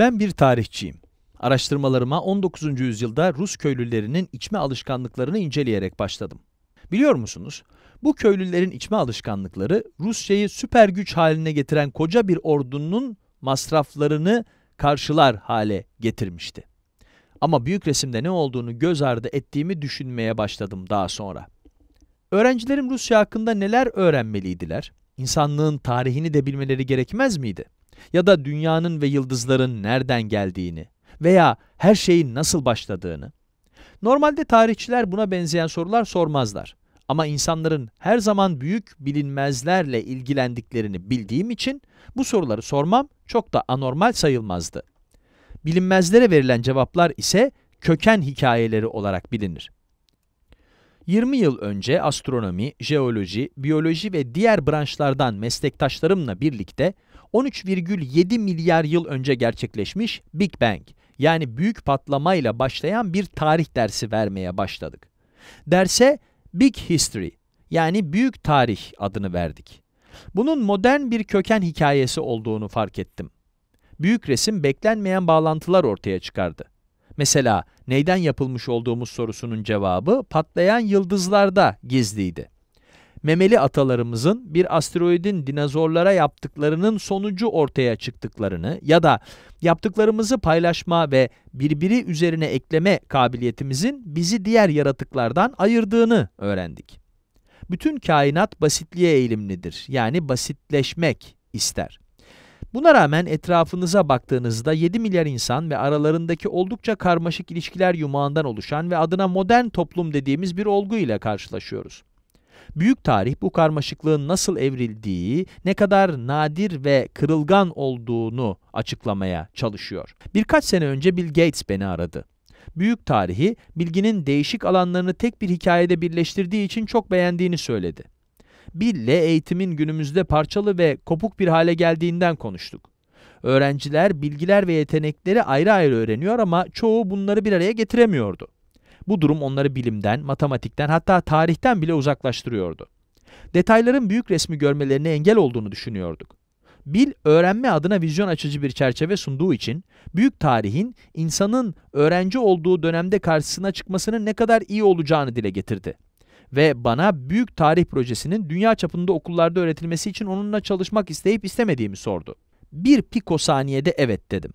Ben bir tarihçiyim. Araştırmalarıma 19. yüzyılda Rus köylülerinin içme alışkanlıklarını inceleyerek başladım. Biliyor musunuz? Bu köylülerin içme alışkanlıkları Rusya'yı süper güç haline getiren koca bir ordunun masraflarını karşılar hale getirmişti. Ama büyük resimde ne olduğunu göz ardı ettiğimi düşünmeye başladım daha sonra. Öğrencilerim Rusya hakkında neler öğrenmeliydiler? İnsanlığın tarihini de bilmeleri gerekmez miydi? ya da dünyanın ve yıldızların nereden geldiğini veya her şeyin nasıl başladığını. Normalde tarihçiler buna benzeyen sorular sormazlar. Ama insanların her zaman büyük bilinmezlerle ilgilendiklerini bildiğim için bu soruları sormam çok da anormal sayılmazdı. Bilinmezlere verilen cevaplar ise köken hikayeleri olarak bilinir. 20 yıl önce astronomi, jeoloji, biyoloji ve diğer branşlardan meslektaşlarımla birlikte 13,7 milyar yıl önce gerçekleşmiş Big Bang yani büyük patlamayla başlayan bir tarih dersi vermeye başladık. Derse Big History yani büyük tarih adını verdik. Bunun modern bir köken hikayesi olduğunu fark ettim. Büyük resim beklenmeyen bağlantılar ortaya çıkardı. Mesela neyden yapılmış olduğumuz sorusunun cevabı patlayan yıldızlarda gizliydi. Memeli atalarımızın bir asteroidin dinozorlara yaptıklarının sonucu ortaya çıktıklarını ya da yaptıklarımızı paylaşma ve birbiri üzerine ekleme kabiliyetimizin bizi diğer yaratıklardan ayırdığını öğrendik. Bütün kainat basitliğe eğilimlidir yani basitleşmek ister. Buna rağmen etrafınıza baktığınızda 7 milyar insan ve aralarındaki oldukça karmaşık ilişkiler yumağından oluşan ve adına modern toplum dediğimiz bir olgu ile karşılaşıyoruz. Büyük tarih bu karmaşıklığın nasıl evrildiği, ne kadar nadir ve kırılgan olduğunu açıklamaya çalışıyor. Birkaç sene önce Bill Gates beni aradı. Büyük tarihi, bilginin değişik alanlarını tek bir hikayede birleştirdiği için çok beğendiğini söyledi. Bille eğitimin günümüzde parçalı ve kopuk bir hale geldiğinden konuştuk. Öğrenciler bilgiler ve yetenekleri ayrı ayrı öğreniyor ama çoğu bunları bir araya getiremiyordu. Bu durum onları bilimden, matematikten hatta tarihten bile uzaklaştırıyordu. Detayların büyük resmi görmelerine engel olduğunu düşünüyorduk. Bil, öğrenme adına vizyon açıcı bir çerçeve sunduğu için, büyük tarihin insanın öğrenci olduğu dönemde karşısına çıkmasının ne kadar iyi olacağını dile getirdi ve bana büyük tarih projesinin dünya çapında okullarda öğretilmesi için onunla çalışmak isteyip istemediğimi sordu. Bir piko saniyede evet dedim.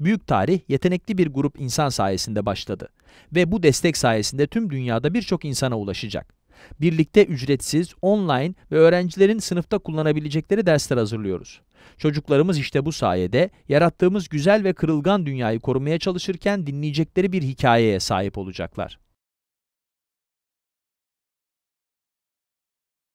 Büyük tarih yetenekli bir grup insan sayesinde başladı ve bu destek sayesinde tüm dünyada birçok insana ulaşacak. Birlikte ücretsiz, online ve öğrencilerin sınıfta kullanabilecekleri dersler hazırlıyoruz. Çocuklarımız işte bu sayede yarattığımız güzel ve kırılgan dünyayı korumaya çalışırken dinleyecekleri bir hikayeye sahip olacaklar.